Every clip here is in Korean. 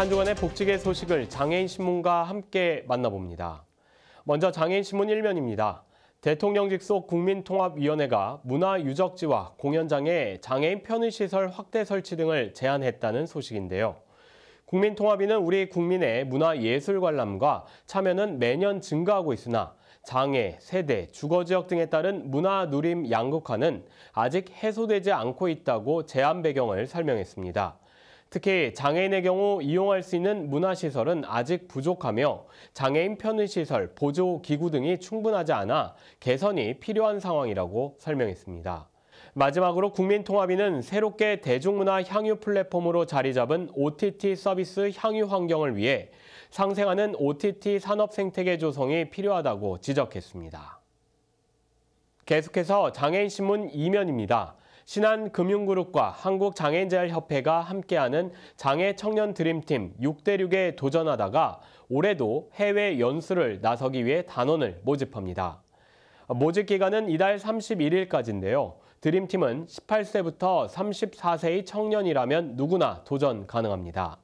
한 주간의 복직의 소식을 장애인신문과 함께 만나봅니다. 먼저 장애인신문 1면입니다. 대통령 직속 국민통합위원회가 문화유적지와 공연장에 장애인 편의시설 확대 설치 등을 제안했다는 소식인데요. 국민통합위는 우리 국민의 문화예술 관람과 참여는 매년 증가하고 있으나 장애, 세대, 주거지역 등에 따른 문화 누림 양극화는 아직 해소되지 않고 있다고 제안 배경을 설명했습니다. 특히 장애인의 경우 이용할 수 있는 문화시설은 아직 부족하며 장애인 편의시설, 보조기구 등이 충분하지 않아 개선이 필요한 상황이라고 설명했습니다. 마지막으로 국민통합위는 새롭게 대중문화 향유 플랫폼으로 자리 잡은 OTT 서비스 향유 환경을 위해 상생하는 OTT 산업 생태계 조성이 필요하다고 지적했습니다. 계속해서 장애인신문 2면입니다 신한금융그룹과 한국장애인재활협회가 함께하는 장애 청년 드림팀 6대6에 도전하다가 올해도 해외 연수를 나서기 위해 단원을 모집합니다. 모집 기간은 이달 31일까지인데요. 드림팀은 18세부터 34세의 청년이라면 누구나 도전 가능합니다.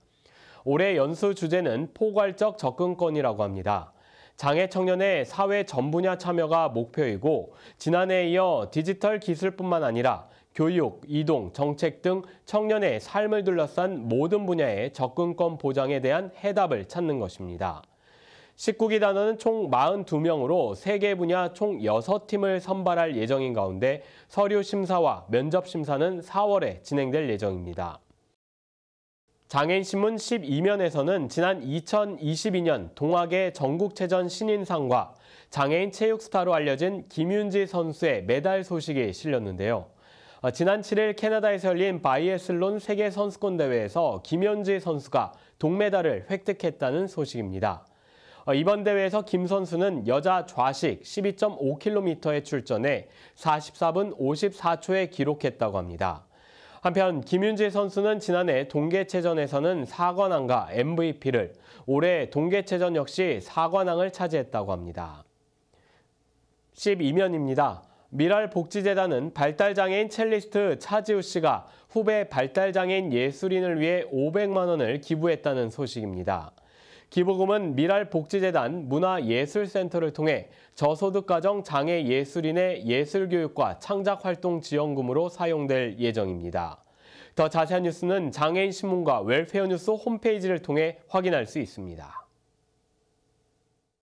올해 연수 주제는 포괄적 접근권이라고 합니다. 장애 청년의 사회 전 분야 참여가 목표이고 지난해에 이어 디지털 기술뿐만 아니라 교육, 이동, 정책 등 청년의 삶을 둘러싼 모든 분야의 접근권 보장에 대한 해답을 찾는 것입니다. 19기 단원은 총 42명으로 3개 분야 총 6팀을 선발할 예정인 가운데 서류 심사와 면접 심사는 4월에 진행될 예정입니다. 장애인신문 12면에서는 지난 2022년 동학의 전국체전 신인상과 장애인 체육스타로 알려진 김윤지 선수의 메달 소식이 실렸는데요. 어, 지난 7일 캐나다에서 열린 바이애슬론 세계선수권 대회에서 김윤지 선수가 동메달을 획득했다는 소식입니다. 어, 이번 대회에서 김 선수는 여자 좌식 12.5km에 출전해 44분 54초에 기록했다고 합니다. 한편 김윤재 선수는 지난해 동계체전에서는 4관왕과 MVP를, 올해 동계체전 역시 4관왕을 차지했다고 합니다. 12면입니다. 미랄복지재단은 발달장애인 첼리스트 차지우 씨가 후배 발달장애인 예술인을 위해 500만 원을 기부했다는 소식입니다. 기부금은 미랄복지재단 문화예술센터를 통해 저소득 가정 장애 예술인의 예술교육과 창작활동 지원금으로 사용될 예정입니다. 더 자세한 뉴스는 장애인 신문과 웰페어 뉴스 홈페이지를 통해 확인할 수 있습니다.